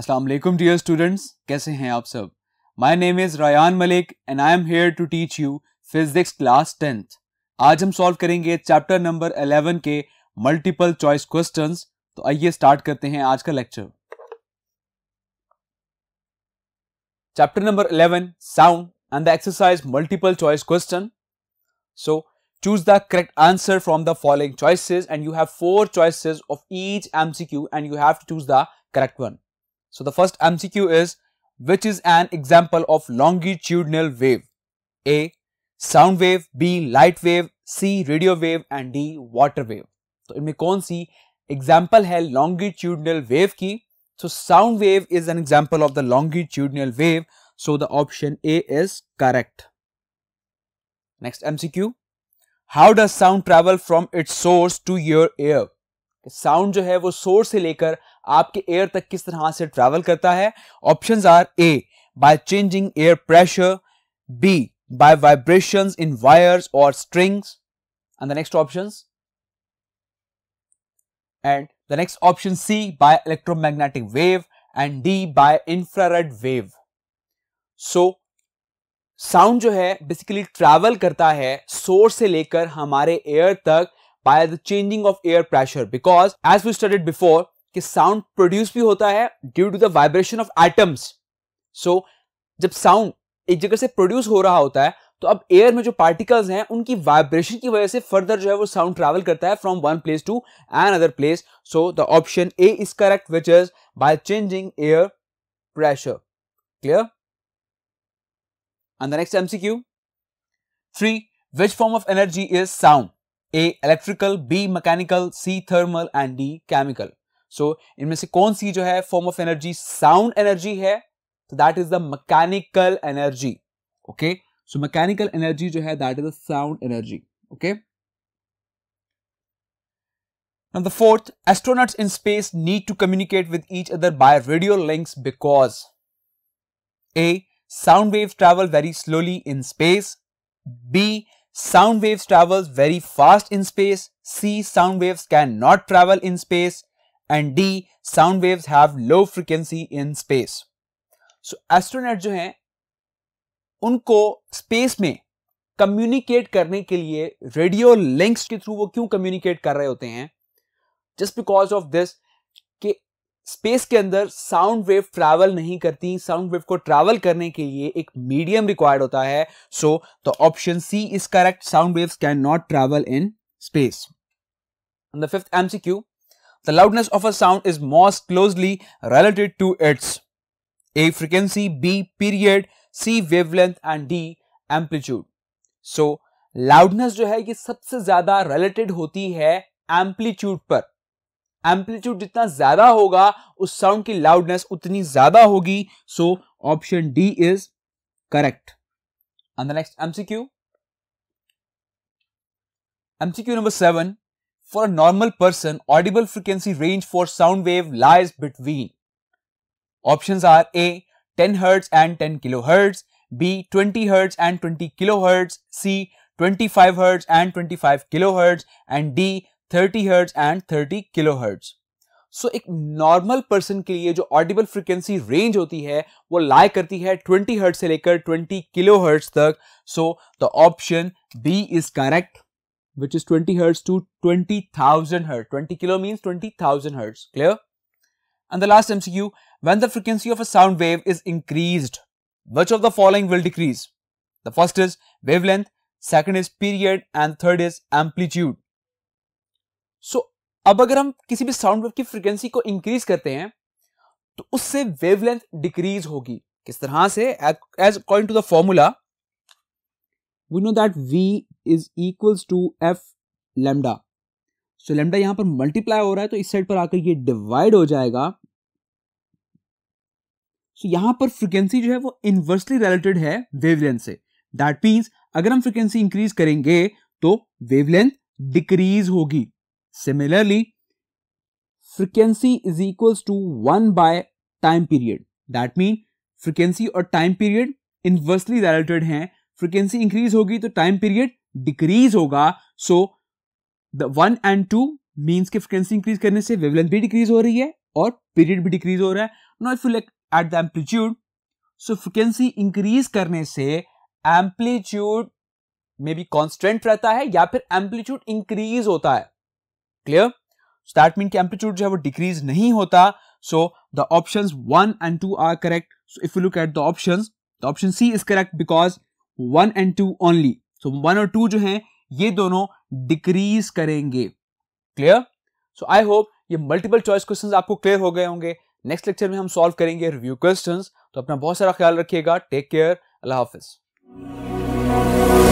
अस्सलाम वालेकुम dear students कैसे हैं आप सब my name is Ryan Malik and I am here to teach you physics class tenth आज हम सॉल्व करेंगे चैप्टर नंबर 11 के मल्टीपल चॉइस क्वेश्चंस तो आइए स्टार्ट करते हैं आज का lecture chapter number 11 sound and the exercise multiple choice question so choose the correct answer from the following choices and you have four choices of each MCQ and you have to choose the correct one So, the first MCQ is which is an example of longitudinal wave? A. Sound wave, B. Light wave, C. Radio wave and D. Water wave. So, in which one example hai longitudinal wave ki? So, sound wave is an example of the longitudinal wave. So, the option A is correct. Next MCQ. How does sound travel from its source to your ear? Sound jo hai wo source se आपके ear तक किस तरह से travel करता है options are A by changing air pressure B by vibrations in wires और strings and the next options and the next option C by electromagnetic wave and D by infrared wave so sound जो है basically travel करता है source से लेकर हमारे ear तक by the changing of air pressure because as we studied before कि sound produce भी होता है due to the vibration of atoms so जब साउंड एक जगह से प्रोड्यूस हो रहा होता है तो अब एयर में जो पार्टिकल्स हैं उनकी वाइब्रेशन की वजह से फर्दर जो है वो साउंड ट्रैवल करता है from one place to another place so the option A is correct which is by changing air pressure clear and the next MCQ three which form of energy is sound A electrical B mechanical C thermal and D chemical so so, इनमें से कौन सी जो है form of energy sound energy है तो that is the mechanical energy okay so mechanical energy जो है that is the sound energy okay Now the fourth, astronauts in space need to communicate with each other by radio links because A. Sound waves travel very slowly in space. B. Sound waves travel very fast in space. C. Sound waves cannot travel in space. And D sound waves have low frequency in space so astronaut जो है उनको space में communicate करने के लिए radio links के through वो क्यों कम्युनिकेट कर रहे होते हैं जस्ट बिकॉज ऑफ दिस कि स्पेस के अंदर साउंड वेव ट्रैवल नहीं करती साउंड वेव को ट्रैवल करने के लिए एक मीडियम रिक्वायर्ड होता है so the option C is correct sound waves can not travel in space the fifth MCQ the loudness of a sound is most closely related to its A frequency, B period, C wavelength and D amplitude. So loudness जो है ये सबसे ज्यादा related होती है amplitude पर amplitude जितना ज्यादा होगा उस साउंड की लाउडनेस उतनी ज्यादा होगी so option D is correct And the next MCQ. MCQ number 7. For a normal person, audible frequency range for sound wave lies between. Options are A. 10 hertz and 10 kilohertz B. 20 hertz and 20 kilohertz C. 25 hertz and 25 kilohertz and D. 30 hertz and 30 kilohertz so so, एक normal person के लिए जो Audible frequency range होती है वो लाई करती है 20 hurt से लेकर 20 किलो हर्ट्स तक so the option B is correct which is 20 hertz to 20,000 hertz. 20 kilo means 20,000 hertz. Clear? And the last MCQ, when the frequency of a sound wave is increased, which of the following will decrease? The first is wavelength, second is period and third is amplitude. So, अब अगर हम किसी भी sound wave की frequency को increase करते हैं तो उससे वेवलेंथ डिक्रीज होगी किस तरह से as according to the formula we know that V is equals to F lambda so lambda यहां पर मल्टीप्लाई हो रहा है तो इस साइड पर आकर ये डिवाइड हो जाएगा सो so, यहां पर फ्रिक्वेंसी जो है वो इनवर्सली रिलेटेड है वेवलेंथ से दैट मीन्स अगर हम फ्रिक्वेंसी इंक्रीज करेंगे तो वेवलेंथ डिक्रीज होगी similarly frequency is equals to one by time period that mean frequency और टाइम पीरियड इनवर्सली रिलेटेड हैं फ्रिक्वेंसी इंक्रीज होगी तो टाइम पीरियड डिक्रीज होगा so the one and two means की frequency increase करने से wavelength भी डिक्रीज हो रही है और पीरियड भी डिक्रीज हो रहा है not if you like at the amplitude so frequency increase करने से एम्पलीट्यूड में भी कॉन्स्टेंट रहता है या फिर एम्पलीट्यूड इंक्रीज होता है क्लियर दैट मीन की एम्पलीट्यूड जो है वो डिक्रीज नहीं होता so the option one and two are correct so if you look at the option option C is correct because one and two only so one और two जो हैं ये दोनों डिक्रीज करेंगे क्लियर सो आई होप ये multiple choice questions आपको clear हो गए होंगे नेक्स्ट लेक्चर में हम सॉल्व करेंगे रिव्यू क्वेश्चंस तो अपना बहुत सारा ख्याल रखिएगा टेक केयर अल्लाह हाफिज़